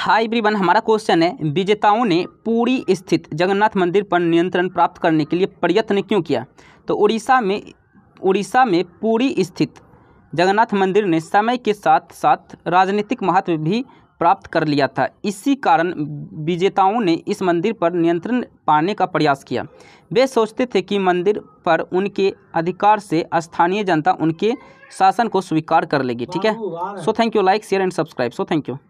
high ब्रीवन हमारा question है विजेताओं ने पूरी स्थित जगन्नाथ मंदिर पर नियंत्रण प्राप्त करने के लिए प्रयत्न क्यों किया तो उड़ीसा में उड़ीसा में पूरी स्थित जगन्नाथ मंदिर ने समय के साथ साथ राजनीतिक महत्व भी प्राप्त कर लिया था इसी कारण विजेताओं ने इस मंदिर पर नियंत्रण पाने का प्रयास किया वे सोचते थे कि मंदिर पर उनके अधिकार से स्थानीय जनता उनके शासन को स्वीकार कर लेगी ठीक है so thank you like share and subscribe so thank you